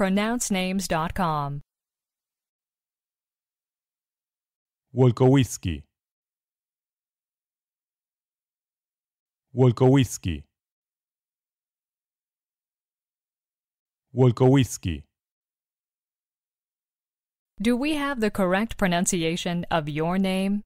pronouncenames.com. Wolkowski. Wolkowski. Wolkowski. Do we have the correct pronunciation of your name?